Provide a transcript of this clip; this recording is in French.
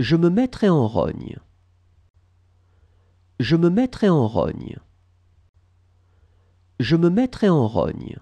Je me mettrai en rogne. Je me mettrai en rogne. Je me mettrai en rogne.